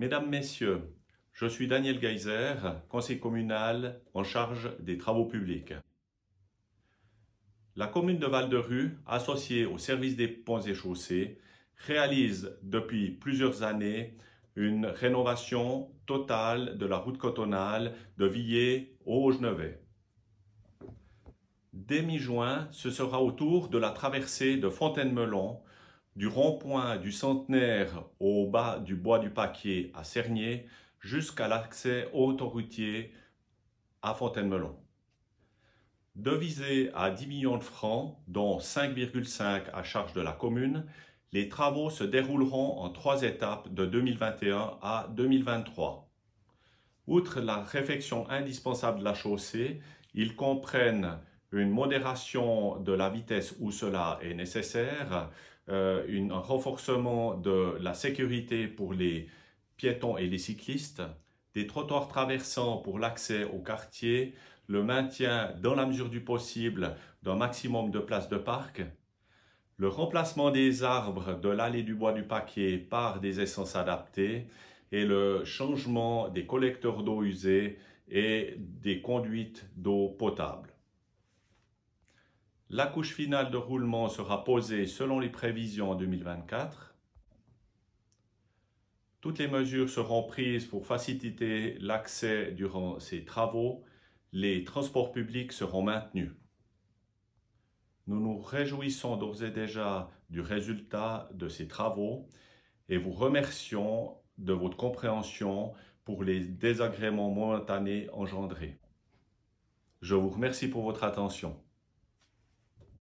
Mesdames, Messieurs, je suis Daniel Geyser, conseiller communal en charge des travaux publics. La commune de Val-de-Rue, associée au service des ponts et chaussées, réalise depuis plusieurs années une rénovation totale de la route cotonale de Villers au haut Dès mi-juin, ce sera au tour de la traversée de Fontaine-Melon du rond-point du Centenaire au bas du Bois du Paquier à Cernier jusqu'à l'accès autoroutier à Fontaine-Melon. Devisés à 10 millions de francs, dont 5,5 à charge de la commune, les travaux se dérouleront en trois étapes de 2021 à 2023. Outre la réfection indispensable de la chaussée, ils comprennent une modération de la vitesse où cela est nécessaire, euh, un renforcement de la sécurité pour les piétons et les cyclistes, des trottoirs traversants pour l'accès au quartier, le maintien dans la mesure du possible d'un maximum de places de parc, le remplacement des arbres de l'allée du bois du paquet par des essences adaptées et le changement des collecteurs d'eau usée et des conduites d'eau potable. La couche finale de roulement sera posée selon les prévisions en 2024. Toutes les mesures seront prises pour faciliter l'accès durant ces travaux. Les transports publics seront maintenus. Nous nous réjouissons d'ores et déjà du résultat de ces travaux et vous remercions de votre compréhension pour les désagréments momentanés engendrés. Je vous remercie pour votre attention.